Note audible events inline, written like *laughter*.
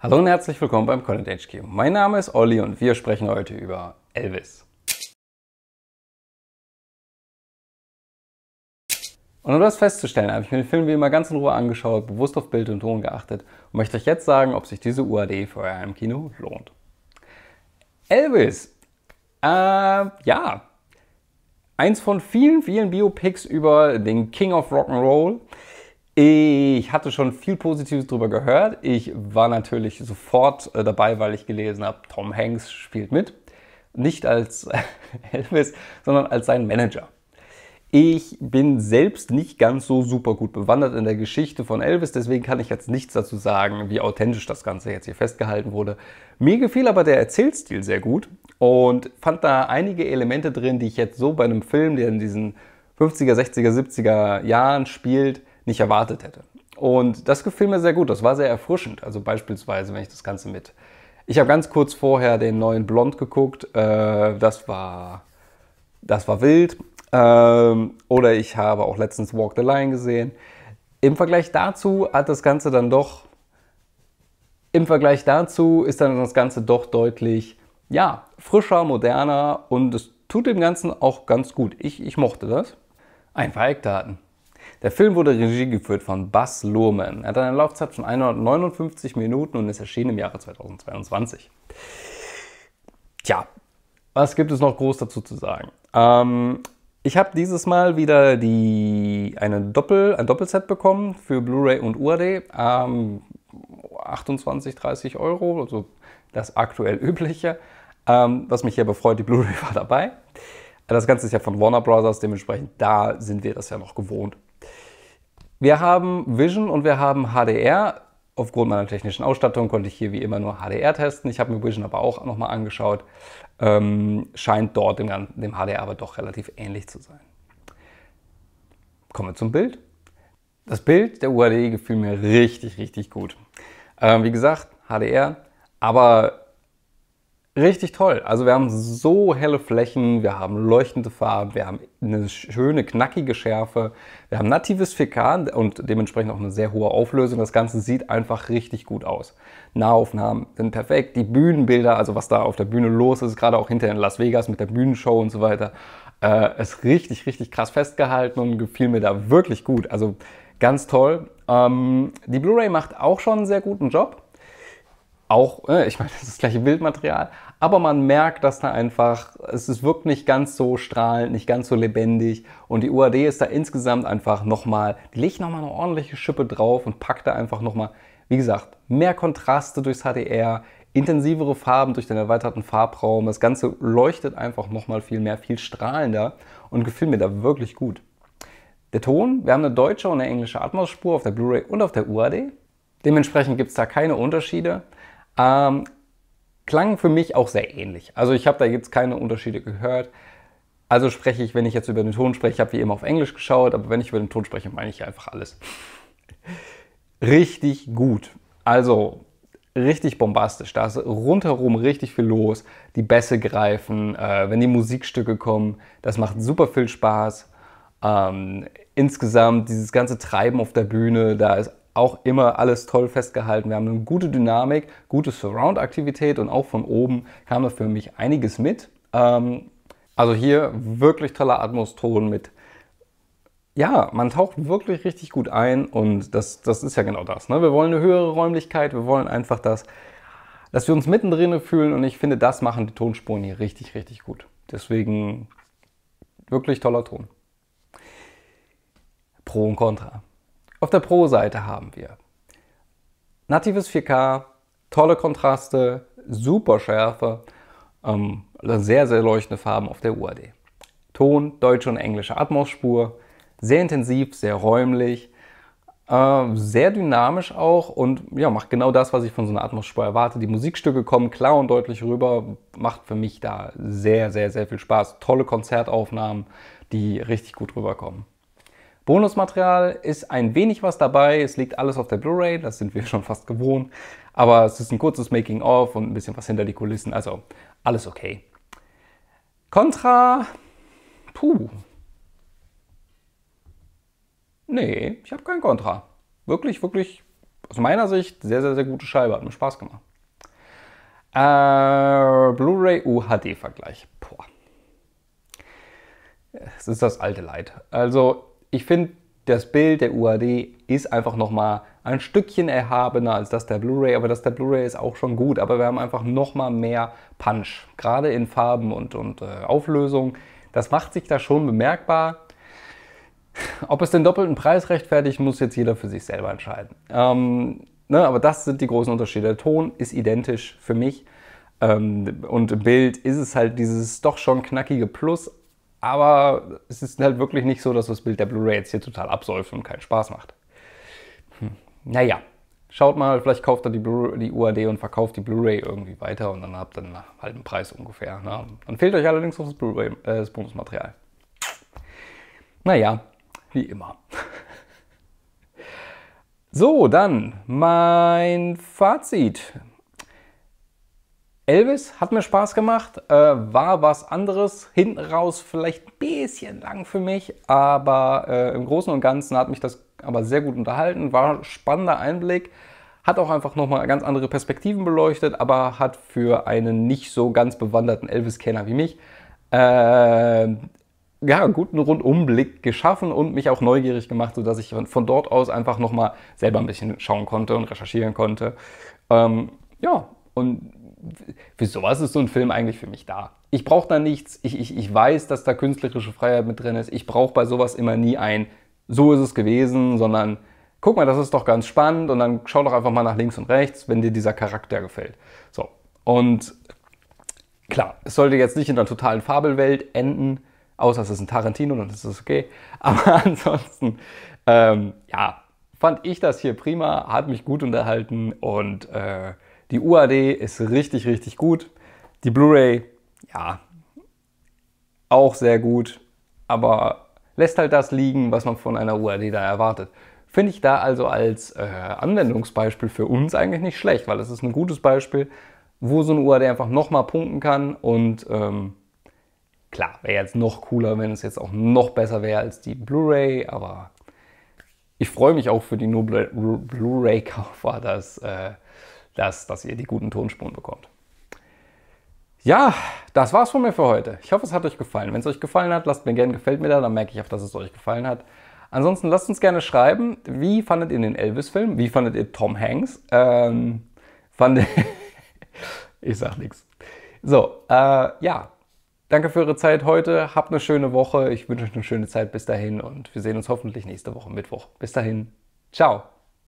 Hallo und herzlich willkommen beim Content HQ. Mein Name ist Olli und wir sprechen heute über Elvis. Und um das festzustellen, habe ich mir den Film wie immer ganz in Ruhe angeschaut, bewusst auf Bild und Ton geachtet und möchte euch jetzt sagen, ob sich diese UAD für euer Kino lohnt. Elvis. Äh, ja. Eins von vielen, vielen Biopics über den King of Rock'n'Roll. Ich hatte schon viel Positives drüber gehört. Ich war natürlich sofort äh, dabei, weil ich gelesen habe, Tom Hanks spielt mit. Nicht als *laughs* Elvis, sondern als sein Manager. Ich bin selbst nicht ganz so super gut bewandert in der Geschichte von Elvis, deswegen kann ich jetzt nichts dazu sagen, wie authentisch das Ganze jetzt hier festgehalten wurde. Mir gefiel aber der Erzählstil sehr gut und fand da einige Elemente drin, die ich jetzt so bei einem Film, der in diesen 50er, 60er, 70er Jahren spielt, nicht erwartet hätte. Und das gefiel mir sehr gut, das war sehr erfrischend. Also beispielsweise, wenn ich das Ganze mit... Ich habe ganz kurz vorher den neuen Blond geguckt, äh, das, war, das war wild. Ähm, oder ich habe auch letztens Walk the Line gesehen. Im Vergleich dazu hat das Ganze dann doch... Im Vergleich dazu ist dann das Ganze doch deutlich, ja, frischer, moderner und es tut dem Ganzen auch ganz gut. Ich, ich mochte das. Ein paar Eckdaten. Der Film wurde Regie geführt von Buzz Luhrmann. Er hat eine Laufzeit von 159 Minuten und ist erschienen im Jahre 2022. Tja, was gibt es noch groß dazu zu sagen? Ähm, ich habe dieses Mal wieder die, eine Doppel, ein Doppelset bekommen für Blu-ray und UAD. Ähm, 28, 30 Euro, also das aktuell *laughs* übliche. Ähm, was mich hier befreut, die Blu-ray war dabei. Das Ganze ist ja von Warner Brothers, dementsprechend da sind wir das ja noch gewohnt. Wir haben Vision und wir haben HDR. Aufgrund meiner technischen Ausstattung konnte ich hier wie immer nur HDR testen. Ich habe mir Vision aber auch nochmal angeschaut. Ähm, scheint dort dem, dem HDR aber doch relativ ähnlich zu sein. Kommen wir zum Bild. Das Bild der UAD gefiel mir richtig, richtig gut. Ähm, wie gesagt, HDR, aber richtig toll. Also wir haben so helle Flächen, wir haben leuchtende Farben, wir haben eine schöne, knackige Schärfe, wir haben natives Fekan und dementsprechend auch eine sehr hohe Auflösung. Das Ganze sieht einfach richtig gut aus. Nahaufnahmen sind perfekt, die Bühnenbilder, also was da auf der Bühne los ist, gerade auch hinter in Las Vegas mit der Bühnenshow und so weiter, äh, ist richtig, richtig krass festgehalten und gefiel mir da wirklich gut. Also ganz toll. Ähm, die Blu-ray macht auch schon einen sehr guten Job auch, äh, ich meine, *laughs* das ist das gleiche Bildmaterial, aber man merkt, dass da einfach, es ist, wirkt nicht ganz so strahlend, nicht ganz so lebendig und die UAD ist da insgesamt einfach nochmal, die legt nochmal eine ordentliche Schippe drauf und packt da einfach nochmal, wie gesagt, mehr Kontraste durchs HDR, intensivere Farben durch den erweiterten Farbraum, das Ganze leuchtet einfach nochmal viel mehr, viel strahlender und gefällt mir da wirklich gut. Der Ton, wir haben eine deutsche und eine englische Atmos-Spur auf der Blu-ray und auf der UAD. Dementsprechend gibt es da keine Unterschiede. Ähm, klangen für mich auch sehr ähnlich. Also ich habe da jetzt keine Unterschiede gehört. Also spreche ich, wenn ich jetzt über den Ton spreche, habe wie immer auf Englisch geschaut, aber wenn ich über den Ton spreche, meine ich einfach alles. *laughs* richtig gut. Also richtig bombastisch. Da ist rundherum richtig viel los. Die Bässe greifen, äh, wenn die Musikstücke kommen. Das macht super viel Spaß. Ähm, insgesamt dieses ganze Treiben auf der Bühne, da ist auch immer alles toll festgehalten. Wir haben eine gute Dynamik, gute Surround-Aktivität und auch von oben kam da für mich einiges mit. Ähm, also hier wirklich toller Atmos-Ton mit. Ja, man taucht wirklich richtig gut ein und das, das ist ja genau das. Ne? Wir wollen eine höhere Räumlichkeit, wir wollen einfach das, dass wir uns mittendrin fühlen und ich finde, das machen die Tonspuren hier richtig, richtig gut. Deswegen wirklich toller Ton. Pro und Contra. Auf der Pro-Seite haben wir natives 4K, tolle Kontraste, super Schärfe, ähm, sehr, sehr leuchtende Farben auf der UAD. Ton, deutsche und englische atmos sehr intensiv, sehr räumlich, äh, sehr dynamisch auch und ja, macht genau das, was ich von so einer atmos erwarte. Die Musikstücke kommen klar und deutlich rüber, macht für mich da sehr, sehr, sehr viel Spaß. Tolle Konzertaufnahmen, die richtig gut rüberkommen. Bonusmaterial ist ein wenig was dabei. Es liegt alles auf der Blu-ray, das sind wir *laughs* schon fast gewohnt. Aber es ist ein kurzes Making-of und ein bisschen was hinter die Kulissen, also alles okay. Contra. Puh. Nee, ich habe kein Contra. Wirklich, wirklich, aus meiner Sicht, sehr, sehr, sehr gute Scheibe. Hat mir Spaß gemacht. Äh, Blu-ray UHD-Vergleich. Boah. Es ist das alte Leid. Also, ich finde, das Bild der UAD ist einfach nochmal ein Stückchen erhabener als das der Blu-ray, aber das der Blu-ray ist auch schon gut, aber wir haben einfach nochmal mehr Punch, gerade in Farben und, und äh, Auflösung. Das macht sich da schon bemerkbar. Ob es den doppelten Preis rechtfertigt, muss jetzt jeder für sich selber entscheiden. Ähm, ne, aber das sind die großen Unterschiede. Der Ton ist identisch für mich. Ähm, und im Bild ist es halt dieses doch schon knackige Plus, aber es ist halt wirklich nicht so, dass das Bild der Blu-ray jetzt hier total absäuft und keinen Spaß macht. Hm. Naja, schaut mal, vielleicht kauft er die, die UAD und verkauft die Blu-ray irgendwie weiter und dann habt ihr einen halben Preis ungefähr. Ne? Dann fehlt euch allerdings noch das äh, das Bonusmaterial. Naja, wie immer. *laughs* So, dann mein Fazit. Elvis hat mir Spaß gemacht, äh, war was anderes, hinten raus vielleicht ein bisschen lang für mich, aber äh, im Großen und Ganzen hat mich das aber sehr gut unterhalten, war ein spannender Einblick, hat auch einfach nochmal ganz andere Perspektiven beleuchtet, aber hat für einen nicht so ganz bewanderten Elvis-Kenner wie mich äh, ja, guten Rundumblick geschaffen und mich auch neugierig gemacht, sodass ich von dort aus einfach nochmal selber ein bisschen schauen konnte und recherchieren konnte. Ähm, ja, und für sowas ist so ein Film eigentlich für mich da. Ich brauche da nichts, ich, ich, ich weiß, dass da künstlerische Freiheit mit drin ist. Ich brauche bei sowas immer nie ein, so ist es gewesen, sondern guck mal, das ist doch ganz spannend und dann schau doch einfach mal nach links und rechts, wenn dir dieser Charakter gefällt. So, und klar, es sollte jetzt nicht in einer totalen Fabelwelt enden, außer es ist ein Tarantino, dann ist es okay. *laughs* Aber ansonsten, ähm, ja, fand ich das hier prima, hat mich gut unterhalten und äh, die UAD ist richtig, richtig gut. Die Blu-ray, ja, auch sehr gut, aber lässt halt das liegen, was man von einer UAD da erwartet. Finde ich da also als äh, Anwendungsbeispiel für uns eigentlich nicht schlecht, weil es ist ein gutes Beispiel, wo so eine UAD einfach nochmal punkten kann. Und ähm, klar, wäre jetzt noch cooler, wenn es jetzt auch noch besser wäre als die Blu-ray, aber ich freue mich auch für die No Blu-ray-Kaufer, *laughs* dass äh, dass, dass ihr die guten Tonspuren bekommt. Ja, das war's von mir für heute. Ich hoffe, es hat euch gefallen. Wenn es euch gefallen hat, lasst mir gerne gefällt mir da, dann merke ich auch, dass es euch gefallen hat. Ansonsten lasst uns gerne schreiben, wie fandet ihr den Elvis-Film? Wie fandet ihr Tom Hanks? Ähm, fandet. *laughs* ich sag nichts. So, äh, ja. Danke für eure Zeit heute. Habt eine schöne Woche. Ich wünsche euch eine schöne Zeit bis dahin und wir sehen uns hoffentlich nächste Woche Mittwoch. Bis dahin. Ciao.